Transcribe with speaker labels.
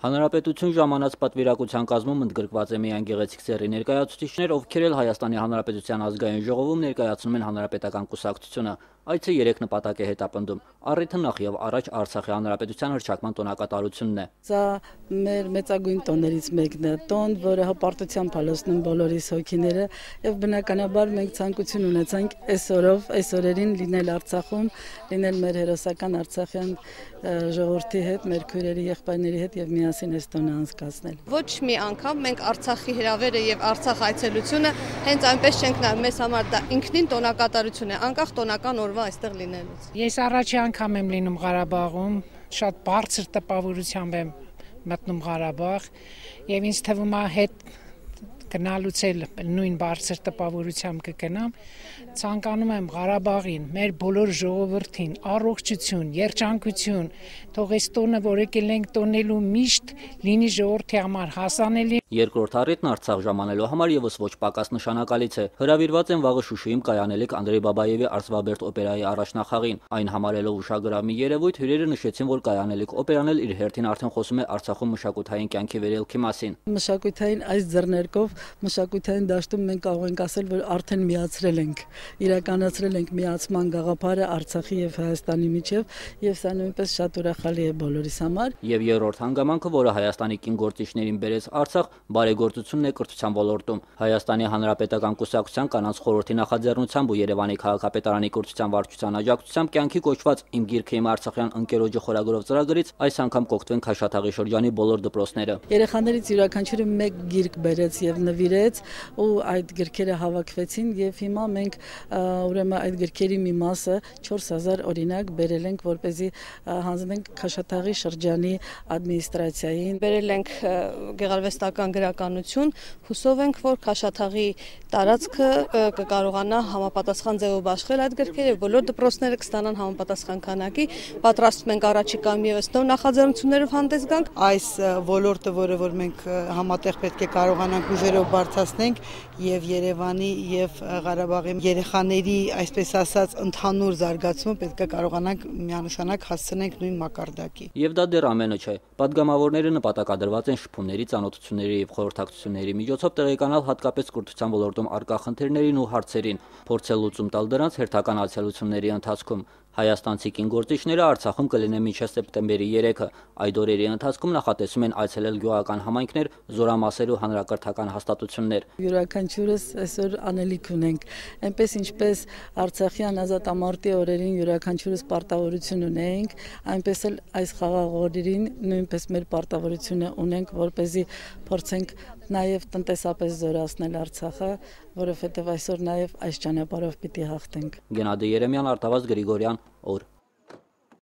Speaker 1: Հանրապետություն ժամանած պատվիրակության կազմում ընդգրկված է միայն գեղեցիկ սերի ներկայացուցիչներ, ովքեր էլ Հայաստանի Հանրապետության ազգային ժողովում ներկայացնում են հանրապետական կուսակցությունը։ Այցը երեք նպատակ է հետապնդում։ Առիթը նախ եւ առաջ Արցախի հանրապետության հրճակման տոնակատարությունն է։
Speaker 2: Սա մեր մեծագույն տոներից մեկն է, տոն, որը հպարտությամբ հալոցնում բոլորիս հոգիները եւ բնականաբար մենք ցանկություն ունեցանք այսօրով, այսօրերին լինել Արցախում, լինել մեր հերոսական Արցախյան ժողովրդի հետ, մեր քույրերի, եղբայրների հետ եւ միասին այս տոնը անցկացնել։
Speaker 3: Ոչ մի անգամ մենք Արցախի հրավերը եւ Արցախ այցելությունը հենց այնպես չենք նայում, մեզ համար դա ինքնին տոնակատարություն է, անկախ տոնական օր օրվա այստեղ լինելուց։
Speaker 4: Ես առաջի անգամ եմ լինում Ղարաբաղում, շատ բարձր տպավորությամբ եմ մտնում Ղարաբաղ եւ ինձ թվում է հետ գնալուց էլ նույն բարձր տպավորությամբ կգնամ, ցանկանում եմ Ղարաբաղին, մեր բոլոր ժողովրդին առողջություն, երջանկություն, թող այս տոնը, որ եկել ենք տոնելու միշտ լինի ժողովրդի համար հասանելի։
Speaker 1: Երկրորդ առիթն Արցախ ժամանելու համար եւս ոչ պակաս նշանակալից է։ Հրավիրված են վաղը Շուշիում կայանելիք Անդրեյ Բաբայևի Արծվաբերդ օպերայի առաջնախաղին։ Այն համարելով ուշագրամի երևույթ հյուրերը նշեցին, որ կայանելիք օպերանել իր հերթին արդեն խոսում է Արցախում մշակութային կյանքի վերելքի մասին։
Speaker 2: Մշակութային այս ձեռներկով մշակութային դաշտում մենք կարող ենք ասել, որ արդեն միացրել ենք, իրականացրել ենք միացման գաղափարը Արցախի եւ Հայաստանի միջեւ եւ սա նույնպես շատ ուրախալի է բոլորիս համար։
Speaker 1: Եվ երրորդ հանգամանքը, որը Հայաստանի կին գործիչներին բերեց Արցախ, բարեգործությունն է կրթության ոլորտում։ Հայաստանի Հանրապետական Կուսակցության կանանց խորհրդի նախաձեռնությամբ ու Երևանի քաղաքապետարանի կրթության վարչության աջակցությամբ կյանքի կոչված Իմ գիրքը իմ Արցախյան ընկերոջը խորագրով ծրագրից այս անգամ կողքվեն Քաշաթաղի շրջանի բոլոր դպրոցները։
Speaker 2: Երեխաներից յուրաքանչյուրը մեկ գիրք բերեց եւ նվիրեց ու այդ գրքերը հավաքվեցին եւ հիմա մենք ուրեմն այդ գրքերի մի մասը 4000 օրինակ բերել ենք որպեսզի հանձնենք Խաշաթաղի շրջանի ադմինիստրացիային։ Բերել ենք գեղարվեստական գրականություն,
Speaker 3: հուսով ենք, որ Խաշաթաղի տարածքը կկարողանա համապատասխան ձևով աշխել այդ գրքերը, բոլոր դպրոցները կստանան համապատասխան քանակի։ Պատրաստում ենք առաջիկայում եւս նոր
Speaker 2: նախաձեռնություններով հանդես գանք։ Այս ոլորտը, որը որ մենք համատեղ պետք է կարողանանք ուժերով շնորհիվ բարձրացնենք եւ Երևանի եւ Ղարաբաղի երեխաների, այսպես ասած, ընդհանուր զարգացումը պետք է կարողանանք միանշանակ հասցնենք նույն մակարդակի։
Speaker 1: Եվ դա դեռ ամենը չէ։ Պատգամավորները նպատակադրված են շփումների, ծանոթությունների եւ խորհրդակցությունների միջոցով տեղեկանալ հատկապես կրթության ոլորտում արկա խնդիրներին ու հարցերին, փորձել լուծում տալ դրանց հերթական ացելությունների ընթացքում։ Հայաստանցի կինգործիչները Արցախում կլինեն մինչև սեպտեմբերի 3-ը։ Այդ օրերի ընթացքում նախատեսում են այցելել գյուղական համայնքներ, զորամասեր ու հանրակրթական հաստատ հաստատություններ։
Speaker 2: Յուրաքանչյուրս այսօր անելիք ունենք, այնպես ինչպես Արցախի անազատամարտի օրերին յուրաքանչյուրս պարտավորություն ունենք, այնպես էլ այս խաղաղ օրերին նույնպես մեր պարտավորությունը ունենք, որ เป զի փորձենք նաև տնտեսապես զորացնել Արցախը, որովհետև այսօր նաև այս ճանապարհով պիտի հաղթենք։
Speaker 1: Գենադի Երեմյան, Արտավազ Գրիգորյան, օր